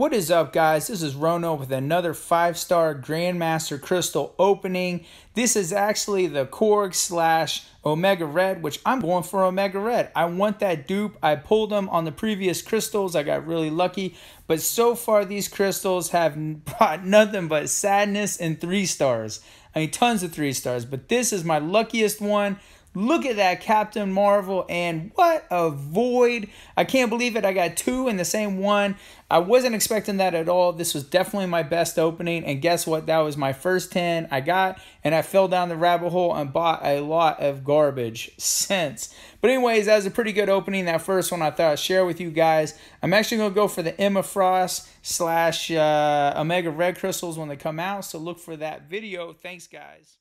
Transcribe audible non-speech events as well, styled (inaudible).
What is up, guys? This is Rono with another five star Grandmaster Crystal opening. This is actually the Korg slash Omega Red, which I'm going for Omega Red. I want that dupe. I pulled them on the previous crystals. I got really lucky. But so far, these crystals have (laughs) brought nothing but sadness and three stars. I mean, tons of three stars. But this is my luckiest one. Look at that Captain Marvel, and what a void. I can't believe it. I got two in the same one. I wasn't expecting that at all. This was definitely my best opening, and guess what? That was my first 10 I got, and I fell down the rabbit hole and bought a lot of garbage since. But anyways, that was a pretty good opening. That first one I thought I'd share with you guys. I'm actually going to go for the Emma Frost slash uh, Omega Red Crystals when they come out, so look for that video. Thanks, guys.